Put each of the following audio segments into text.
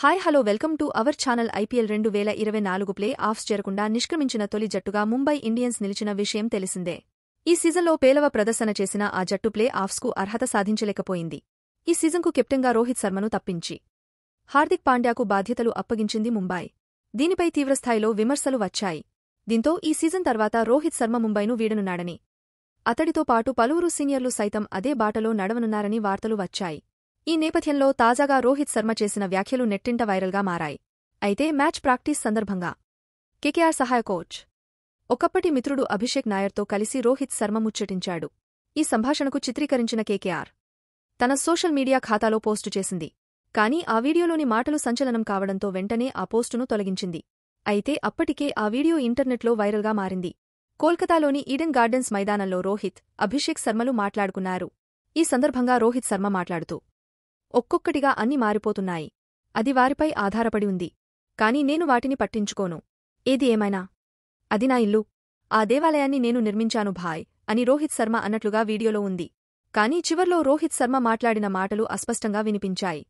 hi hello welcome to our channel IPL రెండు వేల ఇరవై నాలుగు ప్లే ఆఫ్స్ చేరకుండా నిష్క్రమించిన తొలి జట్టుగా ముంబై ఇండియన్స్ నిలిచిన విషయం తెలిసిందే ఈ సీజన్లో పేలవ ప్రదర్శన చేసిన ఆ జట్టు ప్లే ఆఫ్స్కు అర్హత సాధించలేకపోయింది ఈ సీజన్కు కెప్టెన్గా రోహిత్ శర్మను తప్పించి హార్దిక్ పాండ్యాకు బాధ్యతలు అప్పగించింది ముంబై దీనిపై తీవ్రస్థాయిలో విమర్శలు వచ్చాయి దీంతో ఈ సీజన్ తర్వాత రోహిత్ శర్మ ముంబైను వీడనున్నాడని అతడితో పాటు పలువురు సీనియర్లు సైతం అదే బాటలో నడవనున్నారని వార్తలు వచ్చాయి ఈ నేపథ్యంలో తాజాగా రోహిత్ శర్మ చేసిన వ్యాఖ్యలు నెట్టింట వైరల్గా మారాయి అయితే మ్యాచ్ ప్రాక్టీస్ సందర్భంగా కెకెఆర్ సహాయ కోచ్ ఒకప్పటి మిత్రుడు అభిషేక్ నాయర్తో కలిసి రోహిత్ శర్మ ముచ్చటించాడు ఈ సంభాషణకు చిత్రీకరించిన కేకేఆర్ తన సోషల్ మీడియా ఖాతాలో పోస్టు చేసింది కానీ ఆ వీడియోలోని మాటలు సంచలనం కావడంతో వెంటనే ఆ పోస్టును తొలగించింది అయితే అప్పటికే ఆ వీడియో ఇంటర్నెట్లో వైరల్గా మారింది కోల్కతాలోని ఈడెన్ గార్డెన్స్ మైదానంలో రోహిత్ అభిషేక్ శర్మలు మాట్లాడుకున్నారు ఈ సందర్భంగా రోహిత్ శర్మ మాట్లాడుతూ ఒక్కొక్కటిగా అన్ని మారిపోతున్నాయి అది వారిపై ఆధారపడి ఉంది కాని నేను వాటిని పట్టించుకోను ఏది ఏమైనా అది నా ఇల్లు ఆ దేవాలయాన్ని నేను నిర్మించాను భాయ్ అని రోహిత్ శర్మ అన్నట్లుగా వీడియోలో ఉంది కానీ చివర్లో రోహిత్ శర్మ మాట్లాడిన మాటలు అస్పష్టంగా వినిపించాయి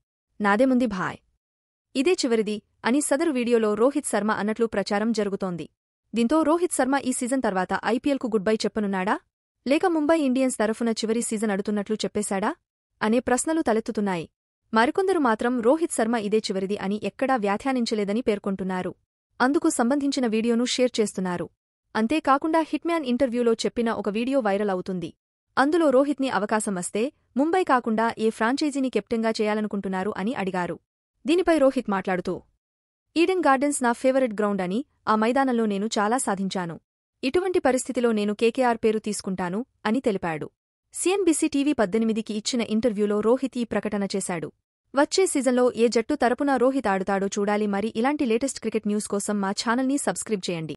నాదేముంది భాయ్ ఇదే చివరిది అని సదరు వీడియోలో రోహిత్ శర్మ అన్నట్లు ప్రచారం జరుగుతోంది దీంతో రోహిత్ శర్మ ఈ సీజన్ తర్వాత ఐపీఎల్కు గుడ్బై చెప్పనున్నాడా లేక ముంబై ఇండియన్స్ తరఫున చివరి సీజన్ అడుతున్నట్లు చెప్పేశాడా అనే ప్రశ్నలు తలెత్తుతున్నాయి మరికొందరు మాత్రం రోహిత్ శర్మ ఇదే చివరిది అని ఎక్కడా వ్యాఖ్యానించలేదని పేర్కొంటున్నారు అందుకు సంబంధించిన వీడియోను షేర్ చేస్తున్నారు అంతేకాకుండా హిట్మ్యాన్ ఇంటర్వ్యూలో చెప్పిన ఒక వీడియో వైరల్ అవుతుంది అందులో రోహిత్ని అవకాశం వస్తే ముంబై కాకుండా ఏ ఫ్రాంచైజీని కెప్టెన్గా చేయాలనుకుంటున్నారు అని అడిగారు దీనిపై రోహిత్ మాట్లాడుతూ ఈడెన్ గార్డెన్స్ నా ఫేవరెట్ గ్రౌండ్ అని ఆ మైదానంలో నేను చాలా సాధించాను ఇటువంటి పరిస్థితిలో నేను కేకేఆర్ పేరు తీసుకుంటాను అని తెలిపాడు సీఎన్బీసీ టీవీ పద్దెనిమిదికి ఇచ్చిన ఇంటర్వ్యూలో రోహిత్ ఈ ప్రకటన చేశాడు వచ్చే సీజన్లో ఏ జట్టు తరపున రోహిత్ ఆడుతాడో చూడాలి మరి ఇలాంటి లేటెస్ట్ క్రికెట్ న్యూస్ కోసం మా ఛానల్ని సబ్స్క్రైబ్ చేయండి